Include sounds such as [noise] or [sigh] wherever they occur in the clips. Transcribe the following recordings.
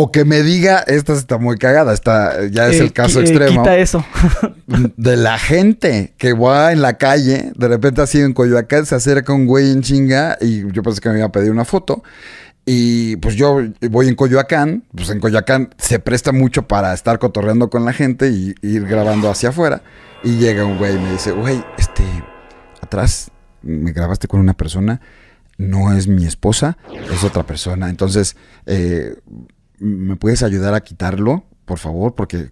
O que me diga, esta está muy cagada, está ya es eh, el caso eh, extremo. Quita eso. [laughs] de la gente que va en la calle, de repente así en Coyoacán se acerca un güey en chinga y yo pensé que me iba a pedir una foto. Y pues yo voy en Coyoacán, pues en Coyoacán se presta mucho para estar cotorreando con la gente y, ir grabando hacia afuera. Y llega un güey y me dice, güey, este, atrás me grabaste con una persona, no es mi esposa, es otra persona. Entonces, eh, ¿me puedes ayudar a quitarlo, por favor? Porque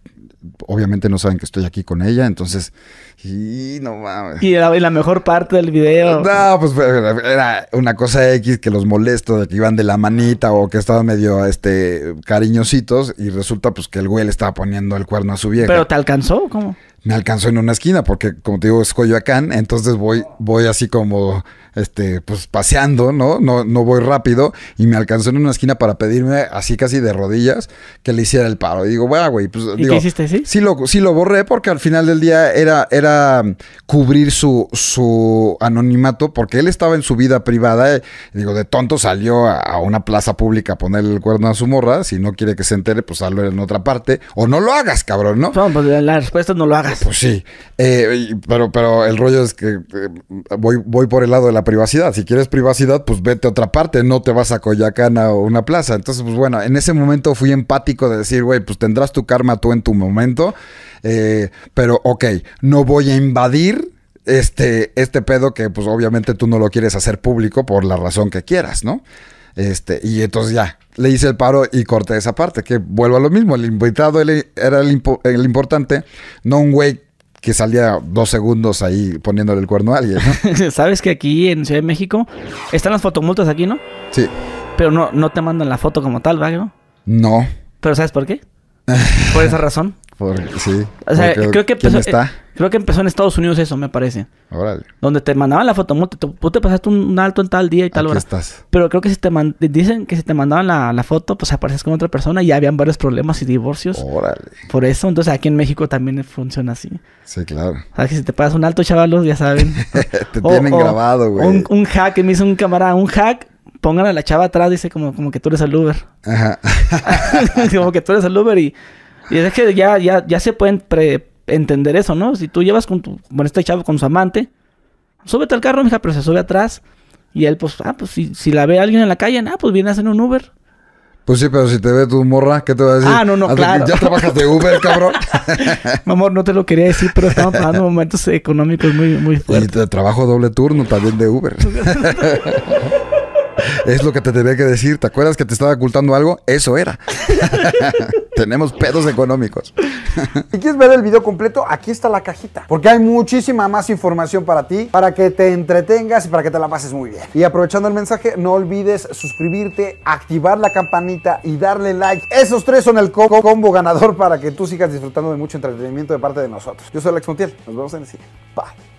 obviamente no saben que estoy aquí con ella, entonces, y no mames. Y la, la mejor parte del video. No, pues era una cosa X que los molesto, de que iban de la manita o que estaban medio, este, cariñositos, y resulta pues que el güey le estaba poniendo el cuerno a su vieja. ¿Pero te alcanzó? ¿Cómo? me alcanzó en una esquina, porque como te digo, es Coyoacán, entonces voy, voy así como este, pues paseando, ¿no? No, no voy rápido, y me alcanzó en una esquina para pedirme así casi de rodillas que le hiciera el paro. Y digo, bueno, güey, pues ¿qué hiciste, ¿sí? sí lo, sí lo borré porque al final del día era, era um, cubrir su, su anonimato, porque él estaba en su vida privada, digo, de tonto salió a, una plaza pública a ponerle el cuerno a su morra, si no quiere que se entere, pues salió en otra parte, o no lo hagas, cabrón, ¿no? No, pues la respuesta no lo hagas. Pues, pues sí. Eh, pero, pero el rollo es que eh, voy, voy por el lado de la privacidad. Si quieres privacidad, pues vete a otra parte, no te vas a Coyacán o una plaza. Entonces, pues bueno, en ese momento fui empático de decir, güey, pues tendrás tu karma tú en tu momento. Eh, pero ok, no voy a invadir este, este pedo que pues obviamente tú no lo quieres hacer público por la razón que quieras, ¿no? Este, y entonces ya, le hice el paro y corté esa parte, que vuelvo a lo mismo, el invitado era el, importante, no un güey que salía dos segundos ahí poniéndole el cuerno a alguien. [laughs] Sabes que aquí en Ciudad de México están las fotomultas aquí, ¿no? Sí. Pero no, no te mandan la foto como tal, ¿verdad? No. ¿Pero sabes por qué? [laughs] Por esa razón. Por, sí. O sea, creo, que... Pues, está? Creo que empezó en Estados Unidos eso, me parece. Órale. Donde te mandaban la foto. Tú te pasaste un alto en tal día y tal Aquí hora. Pero creo que si te dicen que si te mandaban la, foto, pues apareces con otra persona y ya habían varios problemas y divorcios. Órale. Por eso, entonces aquí en México también funciona así. Sí, claro. O sea, que si te pasas un alto, chavalos, ya saben. [laughs] te tienen grabado, güey. Un, hack que me hizo un camarada, un hack pongan a la chava atrás, dice como, como que tú eres el Uber. Ajá. [laughs] como que tú eres el Uber y, es que ya, ya, ya se pueden pre, entender eso, ¿no? Si tú llevas con tu, bueno, este chavo con su amante, súbete al carro, mija, pero se sube atrás. Y él, pues, ah, pues si, la ve alguien en la calle, ah, pues viene a hacer un Uber. Pues sí, pero si te ve tu morra, ¿qué te va a decir? Ah, no, no, ah, claro. Ya trabajas de Uber, [laughs] cabrón. Mi amor, no te lo quería decir, pero estamos pasando momentos económicos muy, muy fuertes. Y trabajo doble turno también de Uber. [laughs] es lo que te tenía que decir. ¿Te acuerdas que te estaba ocultando algo? Eso era. [laughs] Tenemos pedos económicos. [laughs] Si quieres ver el video completo, aquí está la cajita. Porque hay muchísima más información para ti, para que te entretengas y para que te la pases muy bien. Y aprovechando el mensaje, no olvides suscribirte, activar la campanita y darle like. Esos tres son el combo, combo ganador para que tú sigas disfrutando de mucho entretenimiento de parte de nosotros. Yo soy Alex Montiel. Nos vemos en el siguiente. Bye.